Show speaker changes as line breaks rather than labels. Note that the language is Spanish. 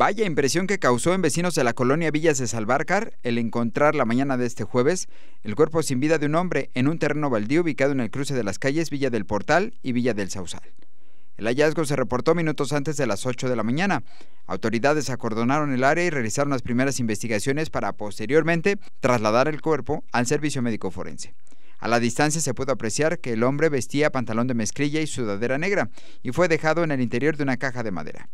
Vaya impresión que causó en vecinos de la colonia Villas de Salvarcar el encontrar la mañana de este jueves el cuerpo sin vida de un hombre en un terreno baldío ubicado en el cruce de las calles Villa del Portal y Villa del Sausal. El hallazgo se reportó minutos antes de las 8 de la mañana. Autoridades acordonaron el área y realizaron las primeras investigaciones para posteriormente trasladar el cuerpo al servicio médico forense. A la distancia se pudo apreciar que el hombre vestía pantalón de mezclilla y sudadera negra y fue dejado en el interior de una caja de madera.